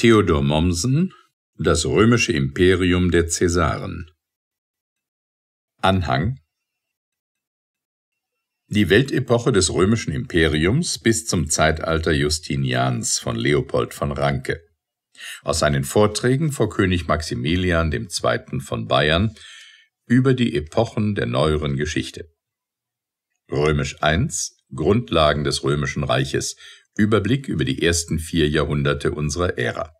Theodor Mommsen Das römische Imperium der Cäsaren Anhang Die Weltepoche des römischen Imperiums bis zum Zeitalter Justinians von Leopold von Ranke. Aus seinen Vorträgen vor König Maximilian II. von Bayern über die Epochen der neueren Geschichte. Römisch I Grundlagen des Römischen Reiches Überblick über die ersten vier Jahrhunderte unserer Ära.